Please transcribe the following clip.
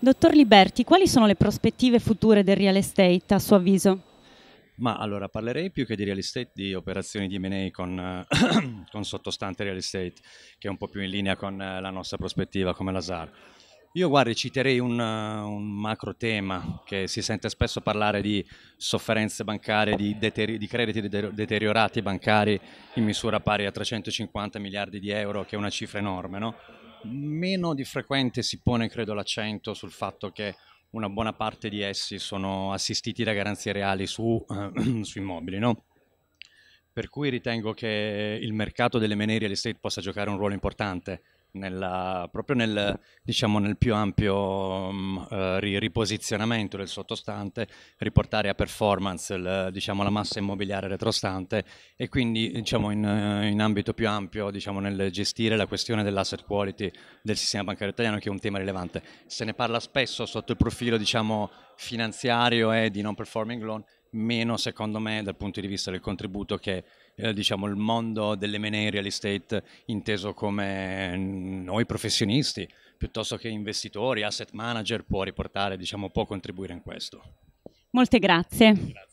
Dottor Liberti, quali sono le prospettive future del real estate a suo avviso? Ma allora parlerei più che di real estate, di operazioni di M&A con, con, sottostante real estate, che è un po' più in linea con eh, la nostra prospettiva come Lazar. Io guardi, citerei un, eh, un, macro tema che si sente spesso parlare di sofferenze bancarie, di, di crediti de deteriorati bancari in misura pari a 350 miliardi di euro, che è una cifra enorme, no? meno di frequente si pone, credo, l'accento sul fatto che una buona parte di essi sono assistiti da garanzie reali su, eh, su immobili, no? Per cui ritengo che il mercato delle menerie real estate possa giocare un ruolo importante nella, proprio nel, diciamo, nel, più ampio um, uh, riposizionamento del sottostante, riportare a performance il, diciamo, la massa immobiliare retrostante e quindi diciamo, in, eh, in, ambito più ampio diciamo, nel gestire la questione dell'asset quality del sistema bancario italiano che è un tema rilevante. Se ne parla spesso sotto il profilo diciamo, finanziario e di non performing loan, meno secondo me dal punto di vista del contributo che eh, diciamo, il mondo dell'M&A real estate inteso come mm, noi professionisti piuttosto che investitori, asset manager può riportare, diciamo, può contribuire in questo. Molte grazie. grazie.